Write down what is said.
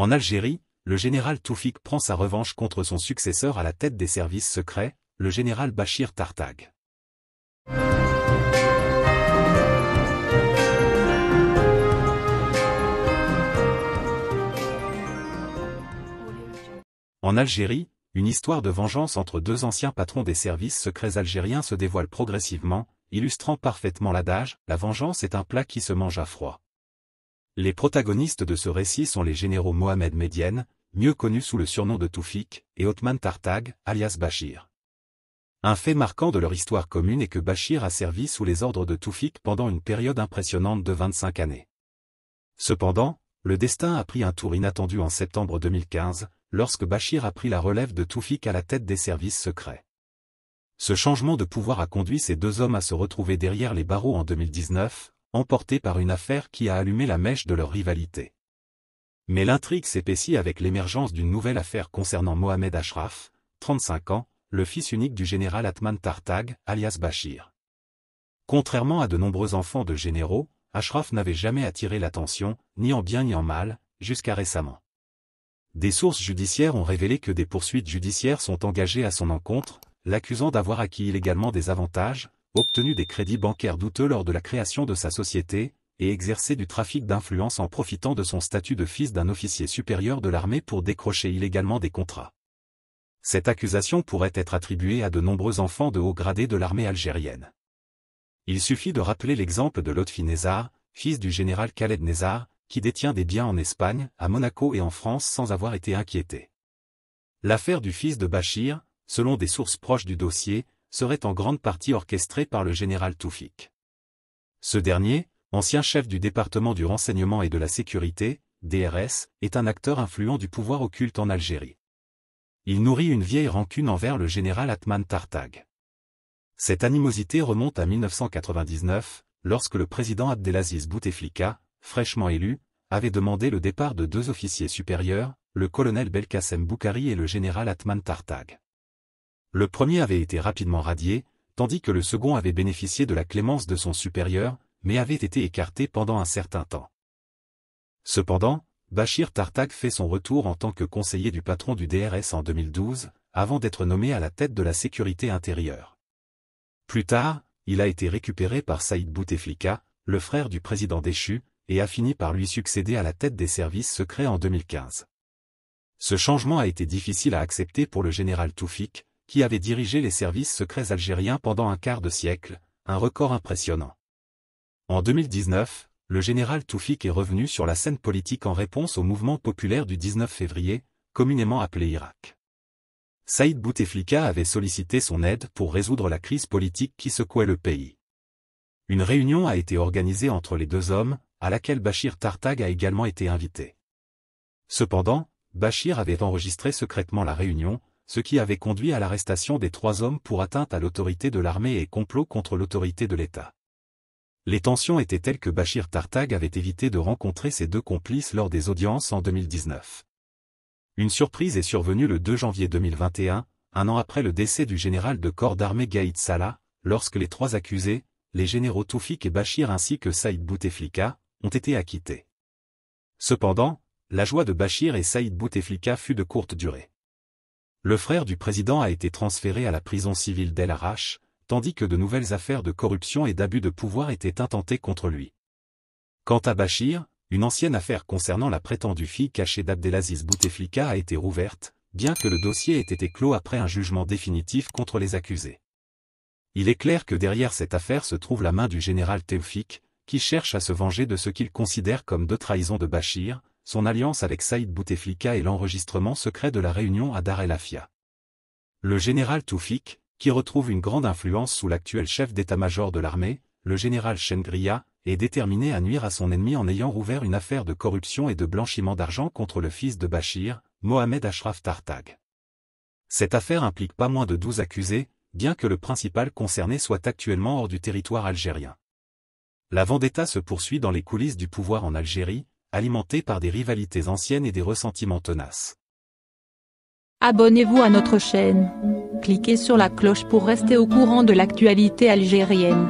En Algérie, le général Toufik prend sa revanche contre son successeur à la tête des services secrets, le général Bachir Tartag. En Algérie, une histoire de vengeance entre deux anciens patrons des services secrets algériens se dévoile progressivement, illustrant parfaitement l'adage « La vengeance est un plat qui se mange à froid ». Les protagonistes de ce récit sont les généraux Mohamed Medienne, mieux connu sous le surnom de Toufik, et Othman Tartag, alias Bachir. Un fait marquant de leur histoire commune est que Bachir a servi sous les ordres de Toufik pendant une période impressionnante de 25 années. Cependant, le destin a pris un tour inattendu en septembre 2015, lorsque Bachir a pris la relève de Toufik à la tête des services secrets. Ce changement de pouvoir a conduit ces deux hommes à se retrouver derrière les barreaux en 2019, emporté par une affaire qui a allumé la mèche de leur rivalité. Mais l'intrigue s'épaissit avec l'émergence d'une nouvelle affaire concernant Mohamed Ashraf, 35 ans, le fils unique du général Atman Tartag, alias Bachir. Contrairement à de nombreux enfants de généraux, Ashraf n'avait jamais attiré l'attention, ni en bien ni en mal, jusqu'à récemment. Des sources judiciaires ont révélé que des poursuites judiciaires sont engagées à son encontre, l'accusant d'avoir acquis illégalement des avantages, obtenu des crédits bancaires douteux lors de la création de sa société, et exercé du trafic d'influence en profitant de son statut de fils d'un officier supérieur de l'armée pour décrocher illégalement des contrats. Cette accusation pourrait être attribuée à de nombreux enfants de haut gradé de l'armée algérienne. Il suffit de rappeler l'exemple de Lotfi Nézar, fils du général Khaled Nézar, qui détient des biens en Espagne, à Monaco et en France sans avoir été inquiété. L'affaire du fils de Bachir, selon des sources proches du dossier, serait en grande partie orchestré par le général Toufik. Ce dernier, ancien chef du département du renseignement et de la sécurité, DRS, est un acteur influent du pouvoir occulte en Algérie. Il nourrit une vieille rancune envers le général Atman Tartag. Cette animosité remonte à 1999, lorsque le président Abdelaziz Bouteflika, fraîchement élu, avait demandé le départ de deux officiers supérieurs, le colonel Belkacem Boukari et le général Atman Tartag. Le premier avait été rapidement radié, tandis que le second avait bénéficié de la clémence de son supérieur, mais avait été écarté pendant un certain temps. Cependant, Bachir Tartak fait son retour en tant que conseiller du patron du DRS en 2012, avant d'être nommé à la tête de la sécurité intérieure. Plus tard, il a été récupéré par Saïd Bouteflika, le frère du président déchu, et a fini par lui succéder à la tête des services secrets en 2015. Ce changement a été difficile à accepter pour le général Toufik, qui avait dirigé les services secrets algériens pendant un quart de siècle, un record impressionnant. En 2019, le général Toufik est revenu sur la scène politique en réponse au mouvement populaire du 19 février, communément appelé Irak. Saïd Bouteflika avait sollicité son aide pour résoudre la crise politique qui secouait le pays. Une réunion a été organisée entre les deux hommes, à laquelle Bachir Tartag a également été invité. Cependant, Bachir avait enregistré secrètement la réunion, ce qui avait conduit à l'arrestation des trois hommes pour atteinte à l'autorité de l'armée et complot contre l'autorité de l'État. Les tensions étaient telles que Bachir Tartag avait évité de rencontrer ses deux complices lors des audiences en 2019. Une surprise est survenue le 2 janvier 2021, un an après le décès du général de corps d'armée Gaïd Salah, lorsque les trois accusés, les généraux Toufik et Bachir ainsi que Saïd Bouteflika, ont été acquittés. Cependant, la joie de Bachir et Saïd Bouteflika fut de courte durée. Le frère du président a été transféré à la prison civile d'El Arash, tandis que de nouvelles affaires de corruption et d'abus de pouvoir étaient intentées contre lui. Quant à Bachir, une ancienne affaire concernant la prétendue fille cachée d'Abdelaziz Bouteflika a été rouverte, bien que le dossier ait été clos après un jugement définitif contre les accusés. Il est clair que derrière cette affaire se trouve la main du général Teufik, qui cherche à se venger de ce qu'il considère comme deux trahisons de Bachir, son alliance avec Saïd Bouteflika et l'enregistrement secret de la réunion à Dar el Afia. Le général Toufik, qui retrouve une grande influence sous l'actuel chef d'état-major de l'armée, le général Chengria, est déterminé à nuire à son ennemi en ayant rouvert une affaire de corruption et de blanchiment d'argent contre le fils de Bachir, Mohamed Ashraf Tartag. Cette affaire implique pas moins de douze accusés, bien que le principal concerné soit actuellement hors du territoire algérien. La vendetta se poursuit dans les coulisses du pouvoir en Algérie, alimenté par des rivalités anciennes et des ressentiments tenaces. Abonnez-vous à notre chaîne. Cliquez sur la cloche pour rester au courant de l'actualité algérienne.